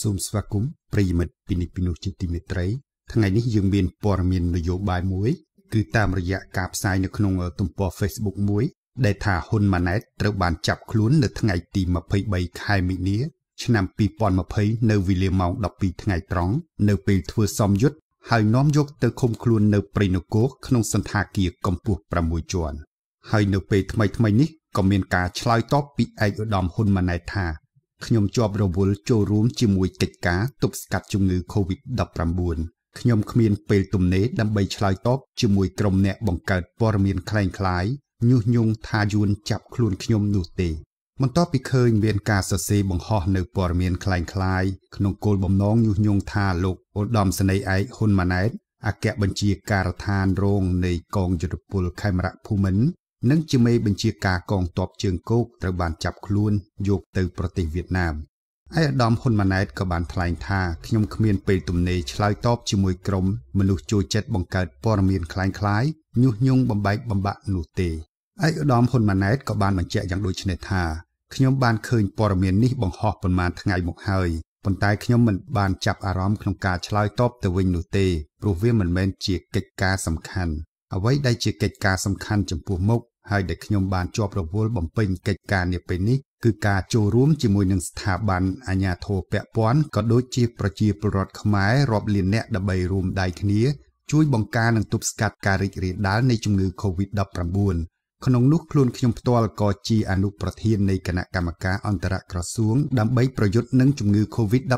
សូមស្វាគមន៍ប្រិយមិត្តពីនេះពីនោះជាទីមេត្រីថ្ងៃនេះ យើងមានព័ត៌មាននយោបាយមួយគឺតាមរយៈការផ្សាយនៅក្នុងទំព័រ Facebook មួយដែលថាហ៊ុនម៉ាណែតត្រូវបានចាប់ខ្លួននៅថ្ងៃទី23ខែមីនាឆ្នាំ2020នៅវេលាម៉ោង12ថ្ងៃត្រង់នៅពេលធ្វើសំយុទ្ធហើយនាំយកទៅឃុំខ្លួននៅព្រៃនគរក្នុងសន្តាគារកម្ពុជា6ជាន់ហើយនៅពេលថ្មីៗនេះក៏មានការឆ្លើយតបពីឯកឧត្តមហ៊ុនម៉ាណែតថាខ្ញុំជាប់រវល់ចូលរួមជាមួយកិច្ចការទប់ស្កាត់ជំងឺ Covid-19 ខ្ញុំគ្មានពេលទំនេរដើម្បីឆ្លើយតបជាមួយក្រុមអ្នកបង្កើតព័ត៌មានคล้ายៗញុះញង់ថាយួនចាប់ខ្លួនខ្ញុំនោះទេបន្ទាប់ពីឃើញមានការសរសេរបង្ហោះនៅព័ត៌មានคล้ายៗក្នុងគោលបំណងញុះញង់ថាលោកឧត្តមសេនីយ៍ឯកហ៊ុនម៉ាណែតអគ្គបញ្ជាការដ្ឋានរងនៃកងយុទ្ធពលខេមរៈភូមិន្ទនិងជាមេបញ្ជាការកងទ័ពជើងគោកត្រូវបានចាប់ខ្លួនយកទៅប្រទេសវៀតណាមឯកឧត្តមហ៊ុនម៉ាណែតក៏បានថ្លែងថាខ្ញុំគ្មានពេលទំនេរឆ្លើយតបជាមួយក្រុមមនុស្សចូលចិត្តបង្កើតព័ត៌មានคล้ายៗញុះញង់បំបែកបំបាក់នោះទេឯកឧត្តមហ៊ុនម៉ាណែតក៏បានបញ្ជាក់យ៉ាងដូចនេះថាខ្ញុំបានឃើញព័ត៌មាននេះបង្ហោះប្រមាណថ្ងៃមកហើយប៉ុន្តែខ្ញុំមិនបានចាប់អារម្មណ៍ក្នុងការឆ្លើយតបទៅវិញនោះទេព្រោះវាមិនមែនជាកិច្ចការសំខាន់អ្វីដែលជាកិច្ចការសំខាន់ចំពោះមុខហើយដែលខ្ញុំបានជាប់រវល់បំពេញកិច្ចការនេះពេលនេះគឺការចូលរួមជាមួយនឹងស្ថាប័នអាជ្ញាធរពាក់ព័ន្ធក៏ដូចជាប្រជាពលរដ្ឋខ្មែររាប់លានអ្នកដើម្បីរួមដៃគ្នាជួយបង្ការនិងទប់ស្កាត់ការរីករាលដាលនៃជំងឺ Covid-19 ក្នុងនោះខ្លួនខ្ញុំផ្ទាល់ក៏ជាអនុប្រធាននៃគណៈកម្មការអន្តរក្រសួងដើម្បីប្រយុទ្ធនឹងជំងឺ Covid-19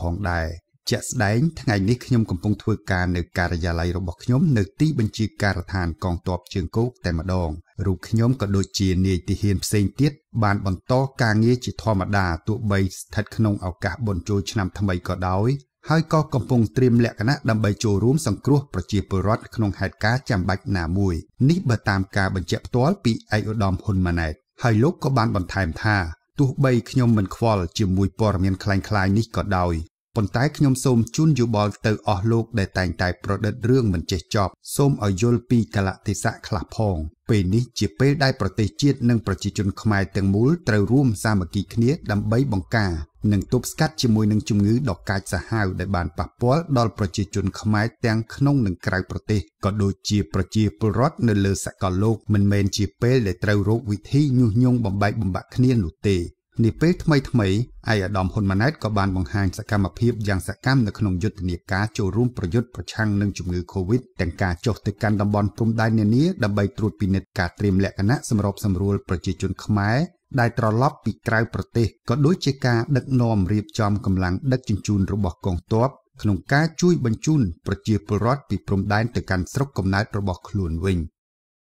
ផងដែរ។ជាក់ស្ដែងថ្ងៃនេះខ្ញុំកំពុងធ្វើការនៅការិយាល័យរបស់ខ្ញុំនៅទីបញ្ជាការដ្ឋានកងទ័ពជើងគោកតែម្ដងរូបខ្ញុំក៏ដូចជានាយទាហានផ្សេងទៀតបានបន្តការងារជាធម្មតាទោះបីស្ថិតក្នុងឱកាសបុណ្យចូលឆ្នាំថ្មីក៏ដោយហើយក៏កំពុងត្រៀមលក្ខណៈដើម្បីចូលរួមសង្គ្រោះប្រជាពលរដ្ឋក្នុងហេតុការណ៍ចាំបាច់ណាមួយនេះបើតាមការបញ្ជាក់ផ្ទាល់ពីឯកឧត្តមហ៊ុនម៉ាណែតហើយលោកក៏បានបន្ថែមថាទោះបីខ្ញុំមិនខ្វល់ជាមួយព័ត៌មានคล้ายៗនេះក៏ដោយប៉ុន្តែខ្ញុំសូមជូនយោបល់ទៅអស់លោកដែលតែងតែប្រឌិតរឿងមិនចេះចប់សូមឲ្យយល់ពីកលតិសៈខ្លះផងពេលនេះជាពេលដែលប្រទេសជាតិនិងប្រជាជនខ្មែរទាំងមូលត្រូវរួមសាមគ្គីគ្នាដើម្បីបង្ការនិងទប់ស្កាត់ជាមួយនឹងជំងឺដ៏កាចសាហាវដែលបានប៉ះពាល់ដល់ប្រជាជនខ្មែរទាំងក្នុងនិងក្រៅប្រទេសក៏ដូចជាប្រជាពលរដ្ឋនៅលើសកលលោកមិនមែនជាពេលដែលត្រូវរកវិធីញុះញង់បំបែកបំបាក់គ្នានោះទេនាពេលថ្មីថ្មីឯកឧត្តមហ៊ុនម៉ាណែតក៏បានបង្ហាញសកម្មភាពយ៉ាងសកម្មនៅក្នុងយុទ្ធនាការចូលរួមប្រយុទ្ធប្រឆាំងនឹងជំងឺ Covid ទាំងការចុះទៅកាន់តំបន់ព្រំដែននានាដើម្បីត្រួតពិនិត្យការត្រៀមលក្ខណៈសម្របសម្រួលប្រជាជនខ្មែរដែលត្រឡប់ពីក្រៅប្រទេសក៏ដូចជាការដឹកនាំរៀបចំកម្លាំងដឹកជញ្ជូនរបស់កងទ័ពក្នុងការជួយបញ្ជូនប្រជាពលរដ្ឋពីព្រំដែនទៅកាន់ស្រុកកំណើតរបស់ខ្លួនវិញ។